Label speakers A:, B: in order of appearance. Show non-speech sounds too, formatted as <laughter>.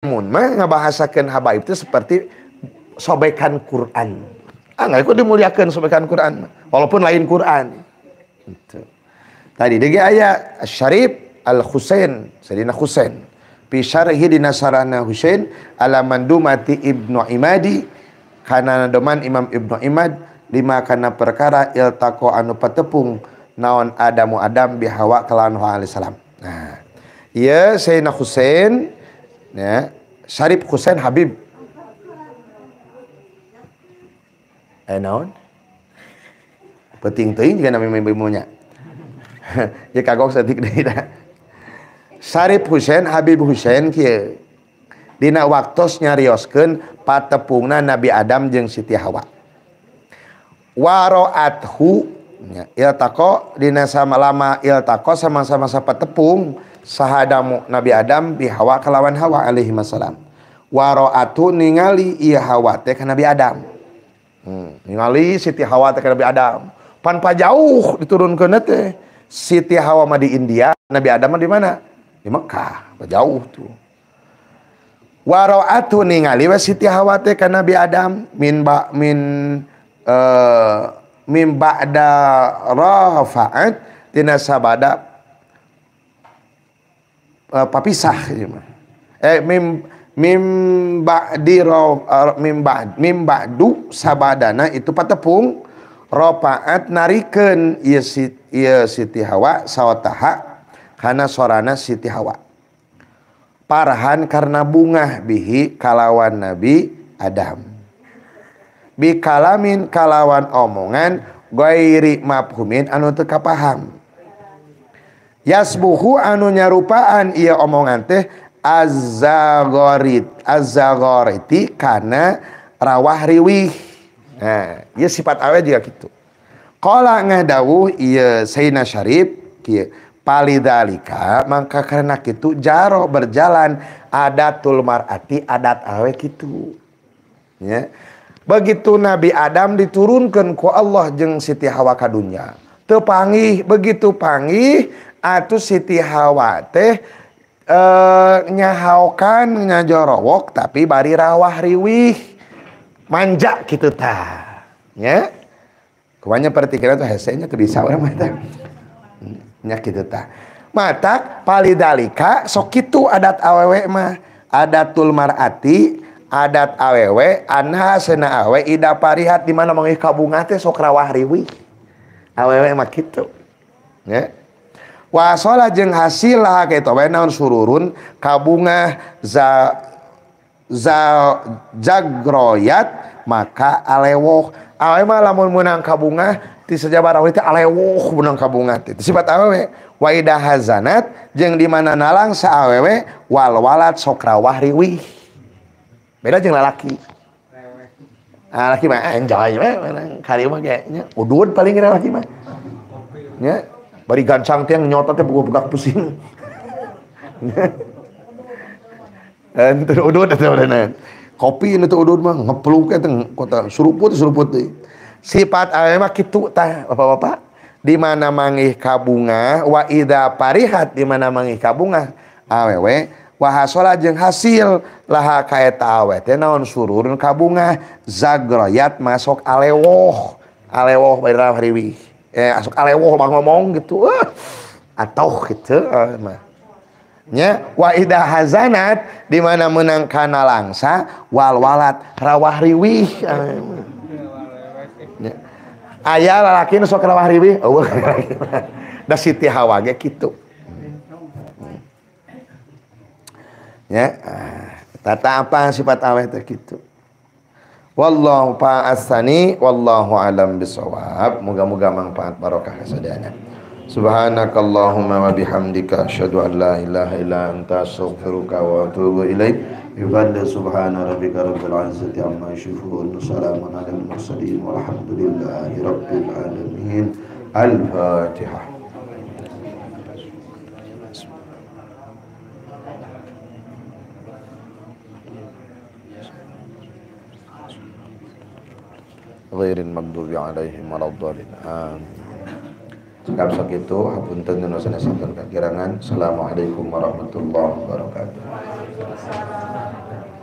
A: mun mah ngabahasakeun habaib itu seperti sobekan Quran. Ah nggak ikut dimuliakan sobekan Quran walaupun lain Quran. Gitu. Tadi dege ayat Syarif Al Husain, Sayyidina Husain. Fi syarhi dina Husain ala mandumati Ibnu Imadi karena doman Imam Ibnu Imad lima karena perkara iltaqo anu patepung naon adamu adam bihawa kelan alaihi salam. Nah, ieu iya, Sayyidina Husain ya Syarif Husain Habib eh naon penting juga namanya bimunya <laughs> ya kagok sedih deui Syarif Husain Habib Husain dia dina waktos nyarioskeun patepungna Nabi Adam jeung Siti Hawa waroathu ya, iltako dina sama lama iltako sama-sama sapa tepung sahadamu Nabi Adam bihawa kelawan Hawa alaihi wasallam waroatu ningali iya Hawa teh ka Nabi Adam hmm, ningali Siti Hawa teh ka Nabi Adam pan pajauh diturunkeun teh Siti Hawa mah di India Nabi Adam mah di mana di Mekah pajauh tuh waroatu ningali wa Siti Hawa teh ka Nabi Adam min ba min eh uh, min ba'da rafa'at tina sabada uh, papisah gitu. eh mim mim ba'di ro, uh, mim ba'd mim ba'du sabadana itu patepung ropaat nariken ieu si, ieu Siti Hawa sawataha karena sorana Siti Hawa parahan karena bunga bihi kalawan Nabi Adam bikalamin kalawan omongan goiri mafhumin anu teu kapaham yasbuhu anu nyarupaan ia omongan teh azagorit azagoriti karena rawah riwih nah iya sifat awet juga gitu Kala ngadawuh iya Sayyidina Syarif kieu palidalika maka karena itu jaro berjalan adatul marati adat awe gitu ya begitu Nabi Adam diturunkan ku Allah jeng Siti Hawa kadunya tepangih begitu pangih atuh Siti Hawa teh eh nyahaokan nyajorowok tapi bari rawah riwih manja gitu ta ya kumanya pertikiran tuh hasilnya tuh bisa orang mata nya gitu ta matak palidalika sok itu adat awewe mah adat marati adat awewe anha sena awe ida parihat di mana mengikabungate sok rawah riwih awewe mah gitu ya punya salatng hasil naon sururun kabunga zazagroyat maka Alewo amun ah, menang kabunga di sejabarwiangbung wadah Haatng dimana nalang sawwewe wal-walat Sokrawahriwih beda jenglahlaki ud paling Bari gancang tiang nyototnya buku buka pusing. Ente eh, udut atau nih Kopi ini tuh udut mah ngepeluk teng kota suruput suruput Sifat ayam kitu teh bapak-bapak di mana mangih kabunga wa ida parihat di mana mangih kabunga awewe wahasola jeng hasil laha kaeta awet ya naon sururun kabunga zagroyat masuk alewoh alewoh bari hariwi eh asuk alewoh bang ngomong gitu uh, atau gitu uh, mah nya wa idah hazanat di mana menang kana langsa wal walat rawah riwih eh, ayah lalaki nu sok rawah riwih eueuh oh, <laughs> da Siti Hawa ge kitu nya ah, tata apa sifat awet teh kitu Wallahu pa'asani Wallahu alam bisawab Moga-moga manfaat barokah sadana Subhanakallahumma wa bihamdika Asyadu an la ilaha ila anta Astaghfiruka wa atubu ilaih Ibadah subhana rabbika rabbil azizati Amma syufurun Salamun alam mursalin Walhamdulillahi rabbil alamin Al-Fatihah ghairil maghdubi alaihim waladdallin. Amin. Sekap sakitu hapunten nuna sanesipun kakirangan. Assalamualaikum warahmatullahi wabarakatuh.